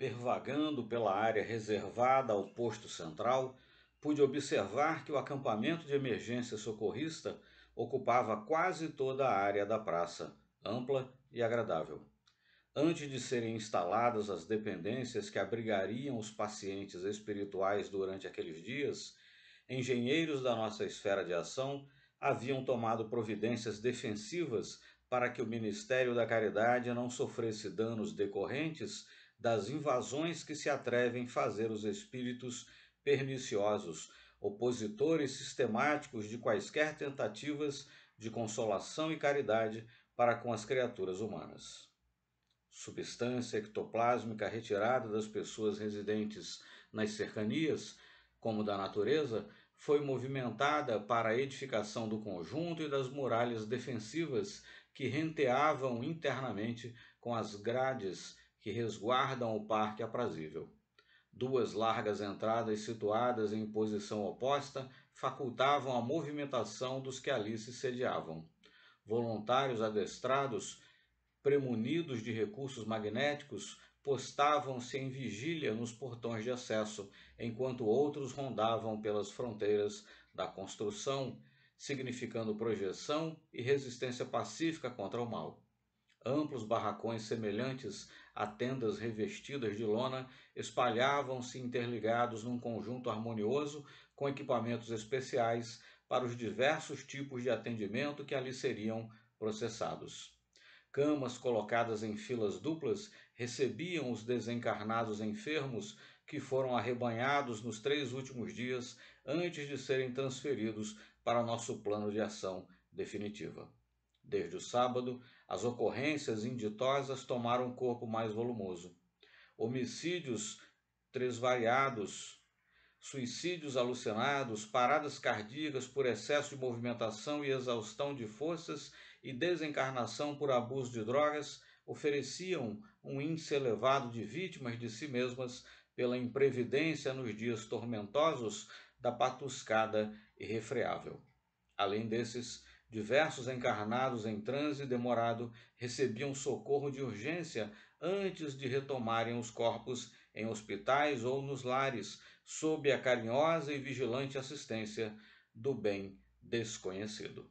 Pervagando pela área reservada ao posto central, pude observar que o acampamento de emergência socorrista ocupava quase toda a área da praça, ampla e agradável. Antes de serem instaladas as dependências que abrigariam os pacientes espirituais durante aqueles dias, engenheiros da nossa esfera de ação haviam tomado providências defensivas para que o Ministério da Caridade não sofresse danos decorrentes das invasões que se atrevem a fazer os espíritos perniciosos, opositores sistemáticos de quaisquer tentativas de consolação e caridade para com as criaturas humanas substância ectoplásmica retirada das pessoas residentes nas cercanias, como da natureza, foi movimentada para a edificação do conjunto e das muralhas defensivas que renteavam internamente com as grades que resguardam o parque aprazível. Duas largas entradas situadas em posição oposta facultavam a movimentação dos que ali se sediavam. Voluntários adestrados, premunidos de recursos magnéticos, postavam-se em vigília nos portões de acesso, enquanto outros rondavam pelas fronteiras da construção, significando projeção e resistência pacífica contra o mal. Amplos barracões semelhantes a tendas revestidas de lona espalhavam-se interligados num conjunto harmonioso com equipamentos especiais para os diversos tipos de atendimento que ali seriam processados. Camas colocadas em filas duplas recebiam os desencarnados enfermos que foram arrebanhados nos três últimos dias antes de serem transferidos para nosso plano de ação definitiva. Desde o sábado, as ocorrências inditosas tomaram um corpo mais volumoso. Homicídios tresvariados, suicídios alucinados, paradas cardíacas por excesso de movimentação e exaustão de forças e desencarnação por abuso de drogas ofereciam um índice elevado de vítimas de si mesmas pela imprevidência nos dias tormentosos da patuscada irrefreável. Além desses, Diversos encarnados em transe demorado recebiam socorro de urgência antes de retomarem os corpos em hospitais ou nos lares, sob a carinhosa e vigilante assistência do bem desconhecido.